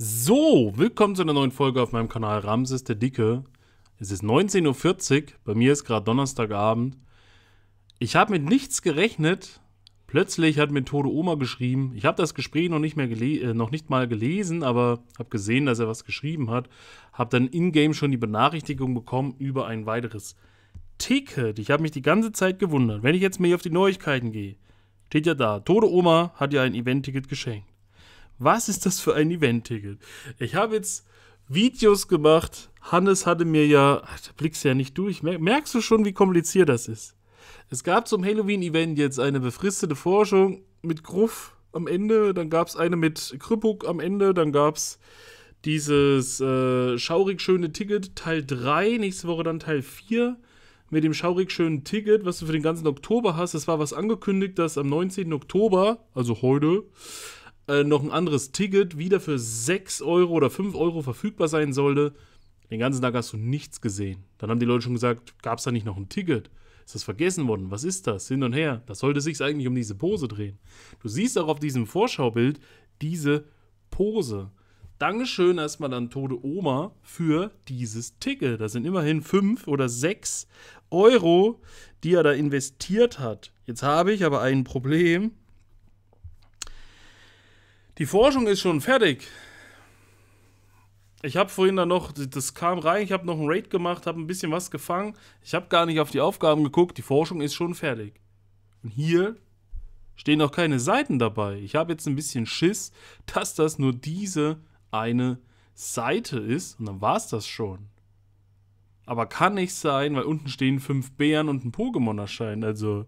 So, willkommen zu einer neuen Folge auf meinem Kanal Ramses der Dicke. Es ist 19.40 Uhr, bei mir ist gerade Donnerstagabend. Ich habe mit nichts gerechnet. Plötzlich hat mir Tode Oma geschrieben. Ich habe das Gespräch noch nicht, mehr äh, noch nicht mal gelesen, aber habe gesehen, dass er was geschrieben hat. Habe dann in-game schon die Benachrichtigung bekommen über ein weiteres Ticket. Ich habe mich die ganze Zeit gewundert. Wenn ich jetzt mal hier auf die Neuigkeiten gehe, steht ja da, Tode Oma hat ja ein Event-Ticket geschenkt. Was ist das für ein Event-Ticket? Ich habe jetzt Videos gemacht. Hannes hatte mir ja, da blickst du ja nicht durch. Merkst du schon, wie kompliziert das ist? Es gab zum Halloween-Event jetzt eine befristete Forschung mit Gruff am Ende, dann gab es eine mit Krüppuk am Ende, dann gab es dieses äh, schaurig schöne Ticket Teil 3, nächste Woche dann Teil 4 mit dem schaurig schönen Ticket, was du für den ganzen Oktober hast. Das war was angekündigt, dass am 19. Oktober, also heute, äh, noch ein anderes Ticket wieder für 6 Euro oder 5 Euro verfügbar sein sollte. Den ganzen Tag hast du nichts gesehen. Dann haben die Leute schon gesagt, gab es da nicht noch ein Ticket? Ist das vergessen worden? Was ist das? Hin und her. Das sollte sich eigentlich um diese Pose drehen. Du siehst auch auf diesem Vorschaubild diese Pose. Dankeschön erstmal an Tode Oma für dieses Ticket. Das sind immerhin 5 oder 6 Euro, die er da investiert hat. Jetzt habe ich aber ein Problem. Die Forschung ist schon fertig. Ich habe vorhin da noch, das kam rein, ich habe noch einen Raid gemacht, habe ein bisschen was gefangen. Ich habe gar nicht auf die Aufgaben geguckt, die Forschung ist schon fertig. Und hier stehen noch keine Seiten dabei. Ich habe jetzt ein bisschen Schiss, dass das nur diese eine Seite ist und dann war es das schon. Aber kann nicht sein, weil unten stehen fünf Bären und ein pokémon erscheint. Also,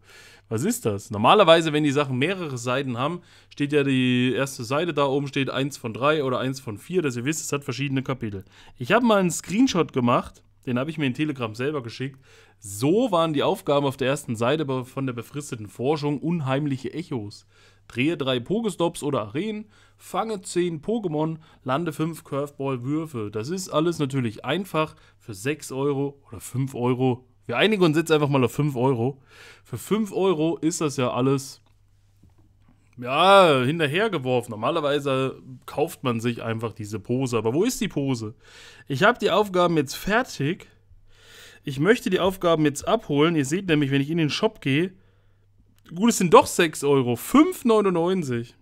was ist das? Normalerweise, wenn die Sachen mehrere Seiten haben, steht ja die erste Seite da oben, steht eins von drei oder eins von vier, dass ihr wisst, es hat verschiedene Kapitel. Ich habe mal einen Screenshot gemacht, den habe ich mir in Telegram selber geschickt. So waren die Aufgaben auf der ersten Seite von der befristeten Forschung unheimliche Echos drehe drei Pokestops oder Arenen, fange 10 Pokémon, lande 5 Curveball-Würfe. Das ist alles natürlich einfach für 6 Euro oder 5 Euro. Wir einigen uns jetzt einfach mal auf 5 Euro. Für 5 Euro ist das ja alles ja, hinterhergeworfen. Normalerweise kauft man sich einfach diese Pose. Aber wo ist die Pose? Ich habe die Aufgaben jetzt fertig. Ich möchte die Aufgaben jetzt abholen. Ihr seht nämlich, wenn ich in den Shop gehe, Gut, es sind doch 6 Euro. 5,99.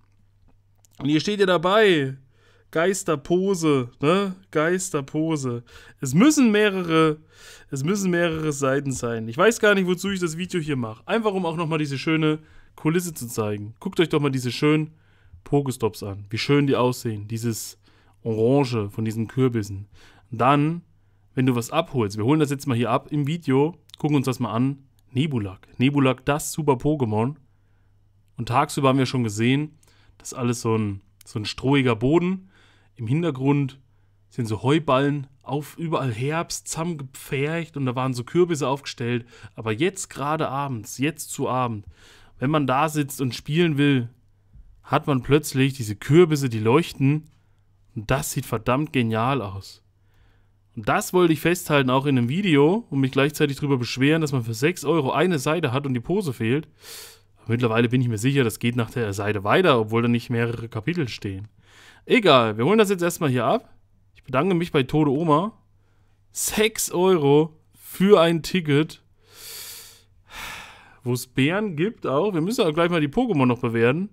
Und hier steht ihr dabei. Geisterpose, ne? Geisterpose. Es müssen mehrere, es müssen mehrere Seiten sein. Ich weiß gar nicht, wozu ich das Video hier mache. Einfach um auch nochmal diese schöne Kulisse zu zeigen. Guckt euch doch mal diese schönen Pokestops an. Wie schön die aussehen. Dieses Orange von diesen Kürbissen. Dann, wenn du was abholst, wir holen das jetzt mal hier ab im Video, gucken uns das mal an. Nebulak. Nebulak, das super Pokémon. Und tagsüber haben wir schon gesehen, das ist alles so ein, so ein strohiger Boden. Im Hintergrund sind so Heuballen auf überall Herbst zusammengepfercht und da waren so Kürbisse aufgestellt. Aber jetzt gerade abends, jetzt zu Abend, wenn man da sitzt und spielen will, hat man plötzlich diese Kürbisse, die leuchten. Und das sieht verdammt genial aus. Das wollte ich festhalten, auch in einem Video, und mich gleichzeitig darüber beschweren, dass man für 6 Euro eine Seite hat und die Pose fehlt. Mittlerweile bin ich mir sicher, das geht nach der Seite weiter, obwohl da nicht mehrere Kapitel stehen. Egal, wir holen das jetzt erstmal hier ab. Ich bedanke mich bei Tode Oma. 6 Euro für ein Ticket. Wo es Bären gibt auch. Wir müssen auch gleich mal die Pokémon noch bewerten.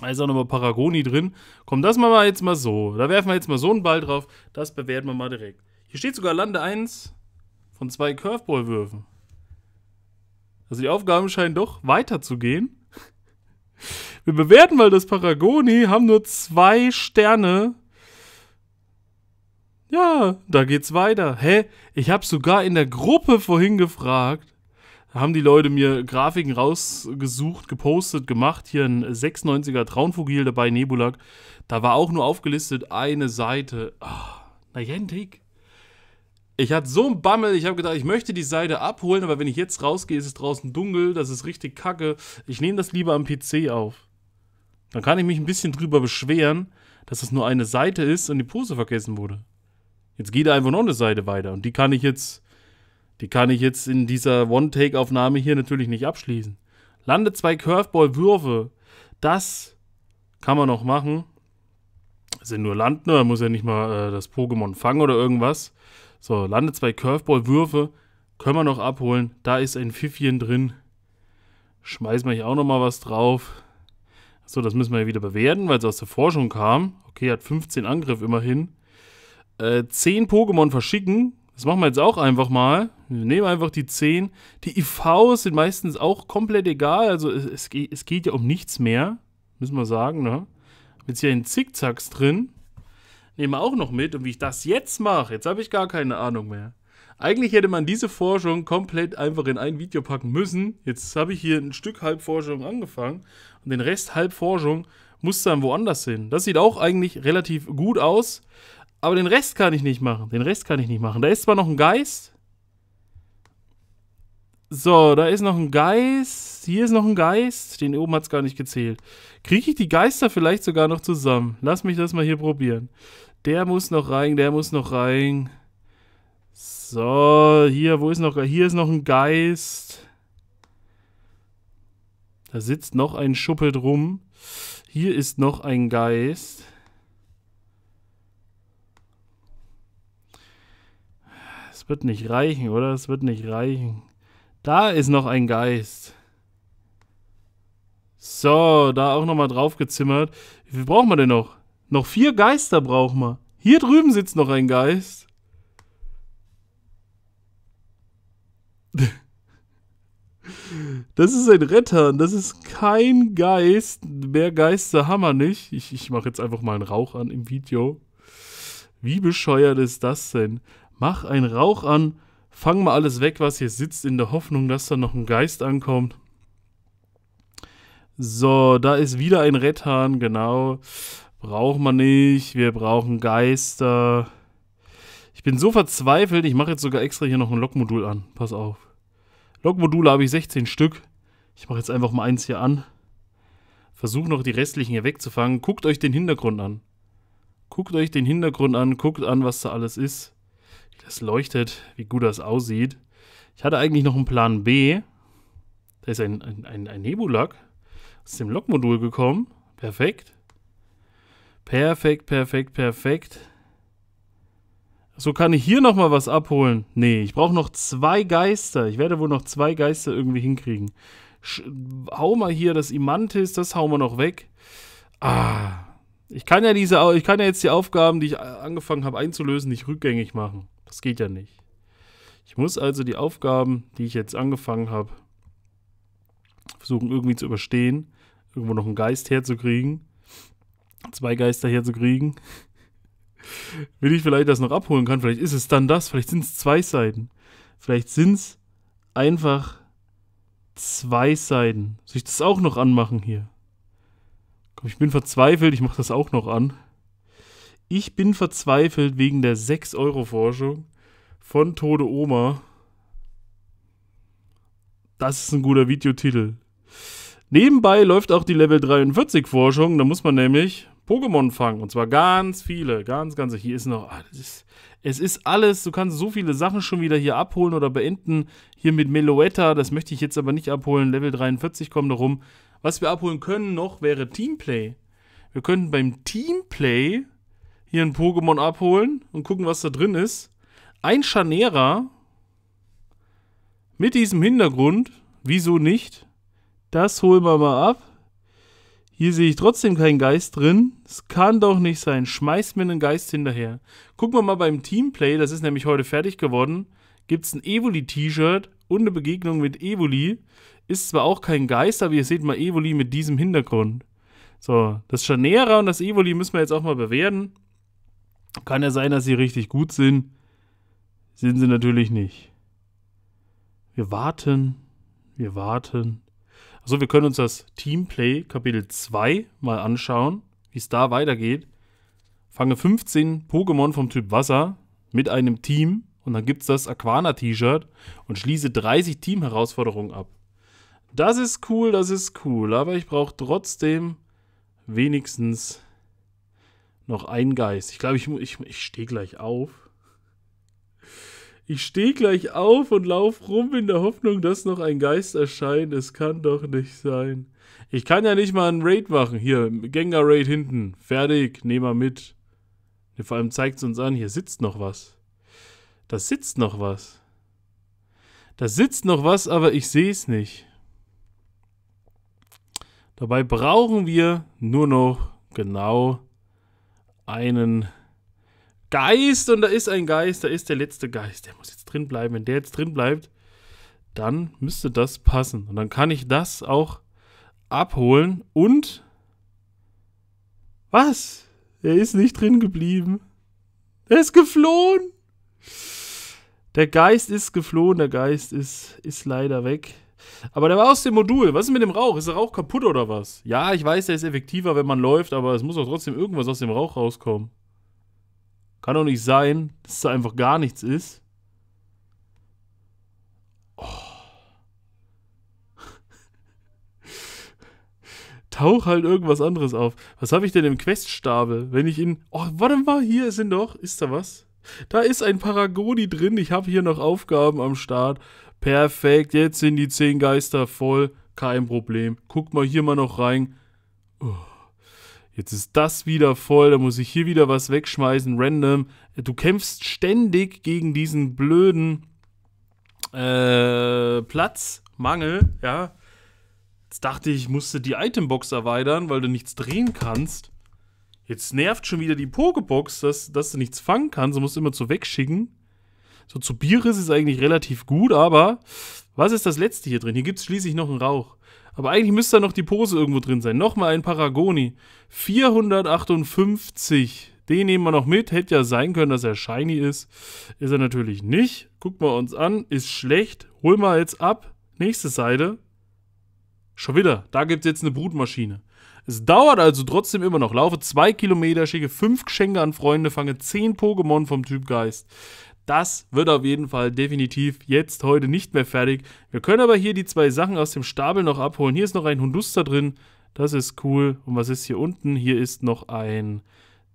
Da ist auch nochmal Paragoni drin. Komm, das machen wir jetzt mal so. Da werfen wir jetzt mal so einen Ball drauf. Das bewerten wir mal direkt. Hier steht sogar Lande 1 von zwei Curveball-Würfen. Also die Aufgaben scheinen doch weiterzugehen. Wir bewerten mal das Paragoni, haben nur zwei Sterne. Ja, da geht's weiter. Hä? Ich habe sogar in der Gruppe vorhin gefragt, haben die Leute mir Grafiken rausgesucht, gepostet, gemacht. Hier ein 96er Traunfugil dabei, Nebulak. Da war auch nur aufgelistet eine Seite. Oh, na, Jentik. Ich hatte so einen Bammel, ich habe gedacht, ich möchte die Seite abholen, aber wenn ich jetzt rausgehe, ist es draußen dunkel, das ist richtig kacke. Ich nehme das lieber am PC auf. Dann kann ich mich ein bisschen drüber beschweren, dass es nur eine Seite ist und die Pose vergessen wurde. Jetzt geht einfach noch eine Seite weiter und die kann ich jetzt die kann ich jetzt in dieser One-Take-Aufnahme hier natürlich nicht abschließen. Lande zwei Curveball-Würfe. Das kann man noch machen. Sind nur Landen, ne? da muss ja nicht mal äh, das Pokémon fangen oder irgendwas. So, lande zwei Curveball-Würfe. Können wir noch abholen. Da ist ein Pfiffchen drin. Schmeißen wir hier auch nochmal was drauf. So, das müssen wir wieder bewerten, weil es aus der Forschung kam. Okay, hat 15 Angriff immerhin. Äh, 10 Pokémon verschicken. Das machen wir jetzt auch einfach mal. Wir nehmen einfach die 10. Die IVs sind meistens auch komplett egal. Also es, es, es geht ja um nichts mehr. Müssen wir sagen, ne? Jetzt hier in Zickzacks drin. Nehmen wir auch noch mit. Und wie ich das jetzt mache, jetzt habe ich gar keine Ahnung mehr. Eigentlich hätte man diese Forschung komplett einfach in ein Video packen müssen. Jetzt habe ich hier ein Stück Halbforschung angefangen und den Rest Halbforschung muss dann woanders hin. Das sieht auch eigentlich relativ gut aus. Aber den Rest kann ich nicht machen. Den Rest kann ich nicht machen. Da ist zwar noch ein Geist. So, da ist noch ein Geist. Hier ist noch ein Geist. Den oben hat es gar nicht gezählt. Kriege ich die Geister vielleicht sogar noch zusammen? Lass mich das mal hier probieren. Der muss noch rein, der muss noch rein. So, hier, wo ist noch? Hier ist noch ein Geist. Da sitzt noch ein Schuppel drum. Hier ist noch ein Geist. Es wird nicht reichen, oder? Es wird nicht reichen. Da ist noch ein Geist. So, da auch nochmal drauf gezimmert. Wie viel brauchen wir denn noch? Noch vier Geister brauchen wir. Hier drüben sitzt noch ein Geist. Das ist ein Retter, das ist kein Geist. Mehr Geister haben wir nicht. Ich, ich mache jetzt einfach mal einen Rauch an im Video. Wie bescheuert ist das denn? Mach einen Rauch an, fang mal alles weg, was hier sitzt, in der Hoffnung, dass da noch ein Geist ankommt. So, da ist wieder ein Rettan, genau. Braucht man nicht, wir brauchen Geister. Ich bin so verzweifelt, ich mache jetzt sogar extra hier noch ein Logmodul an. Pass auf. Logmodule habe ich 16 Stück. Ich mache jetzt einfach mal eins hier an. Versuche noch die restlichen hier wegzufangen. Guckt euch den Hintergrund an. Guckt euch den Hintergrund an, guckt an, was da alles ist das leuchtet, wie gut das aussieht. Ich hatte eigentlich noch einen Plan B. Da ist ein, ein, ein, Nebulak aus dem Lokmodul gekommen. Perfekt. Perfekt, perfekt, perfekt. So kann ich hier nochmal was abholen. Nee, ich brauche noch zwei Geister. Ich werde wohl noch zwei Geister irgendwie hinkriegen. Sch hau mal hier das Imantis, das hauen wir noch weg. Ah. Ich kann ja diese, ich kann ja jetzt die Aufgaben, die ich angefangen habe einzulösen, nicht rückgängig machen. Das geht ja nicht. Ich muss also die Aufgaben, die ich jetzt angefangen habe, versuchen irgendwie zu überstehen, irgendwo noch einen Geist herzukriegen, zwei Geister herzukriegen. Wenn ich vielleicht das noch abholen kann, vielleicht ist es dann das, vielleicht sind es zwei Seiten. Vielleicht sind es einfach zwei Seiten. Soll ich das auch noch anmachen hier? Komm, ich bin verzweifelt, ich mache das auch noch an. Ich bin verzweifelt wegen der 6-Euro-Forschung von Tode Oma. Das ist ein guter Videotitel. Nebenbei läuft auch die Level 43 Forschung. Da muss man nämlich Pokémon fangen. Und zwar ganz viele. Ganz, ganz. Hier ist noch. alles. es ist alles. Du kannst so viele Sachen schon wieder hier abholen oder beenden. Hier mit Meloetta. Das möchte ich jetzt aber nicht abholen. Level 43 kommt noch rum. Was wir abholen können noch, wäre Teamplay. Wir könnten beim Teamplay hier ein Pokémon abholen und gucken, was da drin ist. Ein Schanera mit diesem Hintergrund, wieso nicht? Das holen wir mal ab. Hier sehe ich trotzdem keinen Geist drin. Das kann doch nicht sein. Schmeißt mir einen Geist hinterher. Gucken wir mal beim Teamplay, das ist nämlich heute fertig geworden. Gibt es ein Evoli-T-Shirt und eine Begegnung mit Evoli. Ist zwar auch kein Geist, aber ihr seht mal Evoli mit diesem Hintergrund. So, das Schanera und das Evoli müssen wir jetzt auch mal bewerten. Kann ja sein, dass sie richtig gut sind. Sind sie natürlich nicht. Wir warten, wir warten. Also wir können uns das Teamplay Kapitel 2 mal anschauen, wie es da weitergeht. Fange 15 Pokémon vom Typ Wasser mit einem Team und dann gibt es das Aquana-T-Shirt und schließe 30 Team-Herausforderungen ab. Das ist cool, das ist cool, aber ich brauche trotzdem wenigstens noch ein Geist. Ich glaube, ich, ich, ich stehe gleich auf. Ich stehe gleich auf und lauf rum in der Hoffnung, dass noch ein Geist erscheint. Es kann doch nicht sein. Ich kann ja nicht mal einen Raid machen. Hier, Gengar Raid hinten. Fertig, nehmen mal mit. Ne, vor allem zeigt es uns an, hier sitzt noch was. Da sitzt noch was. Da sitzt noch was, aber ich sehe es nicht. Dabei brauchen wir nur noch genau einen Geist und da ist ein Geist, da ist der letzte Geist, der muss jetzt drin bleiben. Wenn der jetzt drin bleibt, dann müsste das passen. Und dann kann ich das auch abholen und was? Er ist nicht drin geblieben. Er ist geflohen. Der Geist ist geflohen, der Geist ist, ist leider weg. Aber der war aus dem Modul. Was ist mit dem Rauch? Ist der Rauch kaputt oder was? Ja, ich weiß, der ist effektiver, wenn man läuft, aber es muss doch trotzdem irgendwas aus dem Rauch rauskommen. Kann doch nicht sein, dass da einfach gar nichts ist. Oh. Tauch halt irgendwas anderes auf. Was habe ich denn im Queststapel? Wenn ich in. Oh, warte mal, hier sind doch. Ist da was? Da ist ein Paragoni drin. Ich habe hier noch Aufgaben am Start. Perfekt, jetzt sind die zehn Geister voll. Kein Problem. Guck mal hier mal noch rein. Oh. Jetzt ist das wieder voll, da muss ich hier wieder was wegschmeißen, random. Du kämpfst ständig gegen diesen blöden äh, Platzmangel, ja. Jetzt dachte ich, ich musste die Itembox erweitern, weil du nichts drehen kannst. Jetzt nervt schon wieder die Pokebox, dass, dass du nichts fangen kannst. Du musst immer zu wegschicken. So zu Bieres ist eigentlich relativ gut, aber was ist das letzte hier drin? Hier gibt es schließlich noch einen Rauch. Aber eigentlich müsste da noch die Pose irgendwo drin sein. Nochmal ein Paragoni. 458. Den nehmen wir noch mit. Hätte ja sein können, dass er shiny ist. Ist er natürlich nicht. Gucken wir uns an. Ist schlecht. Holen wir jetzt ab. Nächste Seite. Schon wieder. Da gibt es jetzt eine Brutmaschine. Es dauert also trotzdem immer noch. Laufe zwei Kilometer, schicke fünf Geschenke an Freunde, fange zehn Pokémon vom Typ Geist. Das wird auf jeden Fall definitiv jetzt heute nicht mehr fertig. Wir können aber hier die zwei Sachen aus dem Stapel noch abholen. Hier ist noch ein Hunduster drin. Das ist cool. Und was ist hier unten? Hier ist noch ein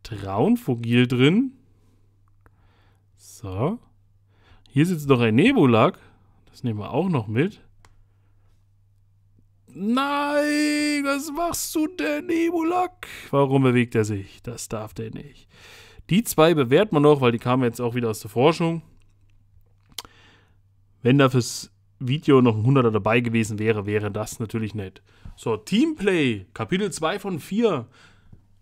Traunfugil drin. So. Hier sitzt noch ein Nebulak. Das nehmen wir auch noch mit. Nein, was machst du denn, Nebulak? Warum bewegt er sich? Das darf der nicht. Die zwei bewährt man noch, weil die kamen jetzt auch wieder aus der Forschung. Wenn da fürs Video noch ein 100er dabei gewesen wäre, wäre das natürlich nett. So, Teamplay, Kapitel 2 von 4.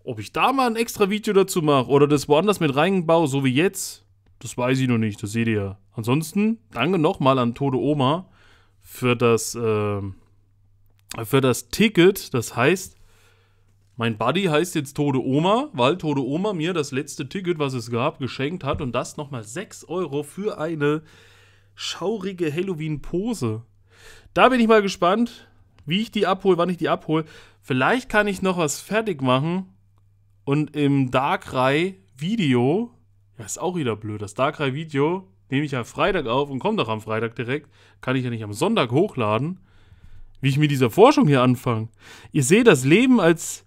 Ob ich da mal ein extra Video dazu mache oder das woanders mit reinbaue, so wie jetzt, das weiß ich noch nicht, das seht ihr ja. Ansonsten, danke nochmal an Tode Oma für das, äh, für das Ticket. Das heißt, mein Buddy heißt jetzt Tode Oma, weil Tode Oma mir das letzte Ticket, was es gab, geschenkt hat und das nochmal 6 Euro für eine schaurige Halloween-Pose. Da bin ich mal gespannt, wie ich die abhole, wann ich die abhole. Vielleicht kann ich noch was fertig machen und im Darkrai Video, ja ist auch wieder blöd, das Darkrai Video nehme ich ja Freitag auf und komme doch am Freitag direkt, kann ich ja nicht am Sonntag hochladen, wie ich mit dieser Forschung hier anfange. Ihr seht, das Leben als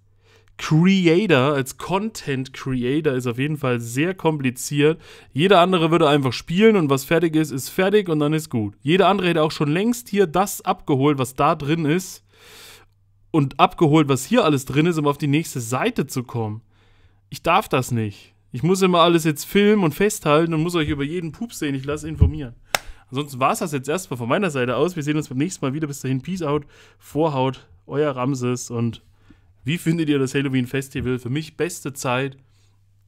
Creator, als Content Creator ist auf jeden Fall sehr kompliziert. Jeder andere würde einfach spielen und was fertig ist, ist fertig und dann ist gut. Jeder andere hätte auch schon längst hier das abgeholt, was da drin ist und abgeholt, was hier alles drin ist, um auf die nächste Seite zu kommen. Ich darf das nicht. Ich muss immer alles jetzt filmen und festhalten und muss euch über jeden Pups, sehen. ich lasse, informieren. Ansonsten war es das jetzt erstmal von meiner Seite aus. Wir sehen uns beim nächsten Mal wieder. Bis dahin, Peace out, Vorhaut, euer Ramses und wie findet ihr das Halloween Festival? Für mich beste Zeit.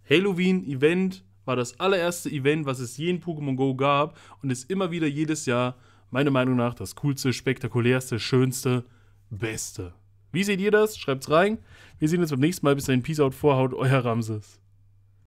Halloween Event war das allererste Event, was es je in Pokémon Go gab und ist immer wieder jedes Jahr meiner Meinung nach das coolste, spektakulärste, schönste, beste. Wie seht ihr das? Schreibt's rein. Wir sehen uns beim nächsten Mal. Bis dahin, Peace out, Vorhaut, euer Ramses.